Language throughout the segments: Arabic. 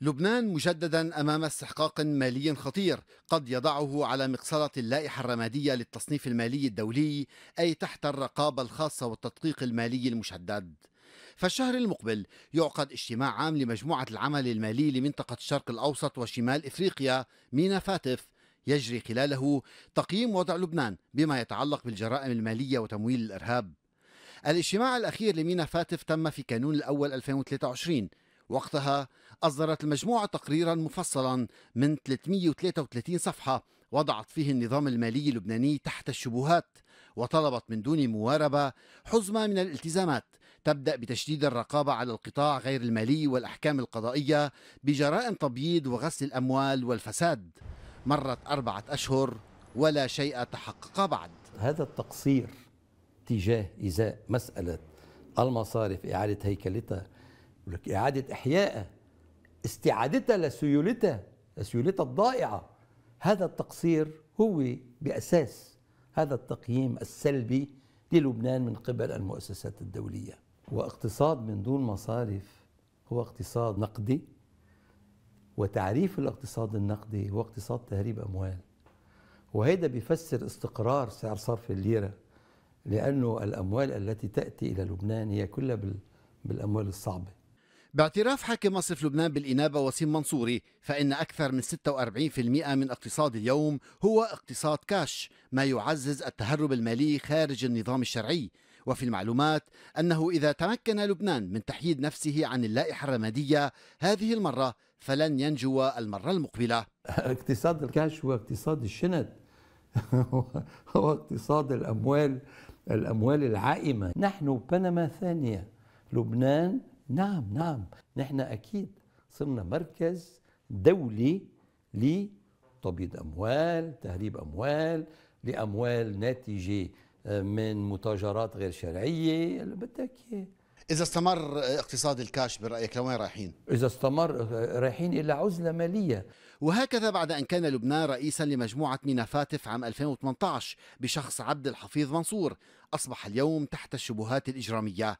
لبنان مجددا امام استحقاق مالي خطير قد يضعه على مقصله اللائحه الرماديه للتصنيف المالي الدولي اي تحت الرقابه الخاصه والتدقيق المالي المشدد. فالشهر المقبل يعقد اجتماع عام لمجموعه العمل المالي لمنطقه الشرق الاوسط وشمال افريقيا مينا فاتف يجري خلاله تقييم وضع لبنان بما يتعلق بالجرائم الماليه وتمويل الارهاب. الاجتماع الأخير لمينا فاتف تم في كانون الأول 2023 وقتها أصدرت المجموعة تقريرا مفصلا من 333 صفحة وضعت فيه النظام المالي اللبناني تحت الشبهات وطلبت من دون مواربة حزمة من الالتزامات تبدأ بتشديد الرقابة على القطاع غير المالي والأحكام القضائية بجرائم تبييض وغسل الأموال والفساد مرت أربعة أشهر ولا شيء تحقق بعد هذا التقصير تجاه إزاء مسألة المصارف إعادة هيكلتها يقول لك إعادة إحيائها استعادتها لسيولتها لسيولتها الضائعة هذا التقصير هو بأساس هذا التقييم السلبي للبنان من قبل المؤسسات الدولية واقتصاد من دون مصارف هو اقتصاد نقدي وتعريف الاقتصاد النقدي هو اقتصاد تهريب أموال وهيدا بيفسر استقرار سعر صرف الليرة لأنه الأموال التي تأتي إلى لبنان هي كلها بالأموال الصعبة باعتراف حاكم مصرف لبنان بالإنابة وسيم منصوري فإن أكثر من 46% من اقتصاد اليوم هو اقتصاد كاش ما يعزز التهرب المالي خارج النظام الشرعي وفي المعلومات أنه إذا تمكن لبنان من تحييد نفسه عن اللائحة الرمادية هذه المرة فلن ينجو المرة المقبلة اقتصاد الكاش هو اقتصاد الشنت هو اقتصاد الأموال الأموال العائمة نحن بنما ثانية لبنان نعم نعم نحن أكيد صرنا مركز دولي لتبييض أموال تهريب أموال لأموال ناتجة آه، من متاجرات غير شرعية اللي بدك إذا استمر اقتصاد الكاش برأيك لوين رايحين؟ إذا استمر آه، رايحين إلى عزلة مالية وهكذا بعد أن كان لبنان رئيسا لمجموعة منافاتف عام 2018 بشخص عبد الحفيظ منصور أصبح اليوم تحت الشبهات الإجرامية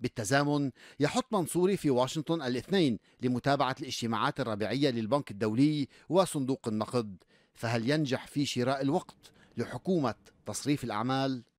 بالتزامن يحط منصوري في واشنطن الاثنين لمتابعة الاجتماعات الربيعية للبنك الدولي وصندوق النقد فهل ينجح في شراء الوقت لحكومة تصريف الأعمال؟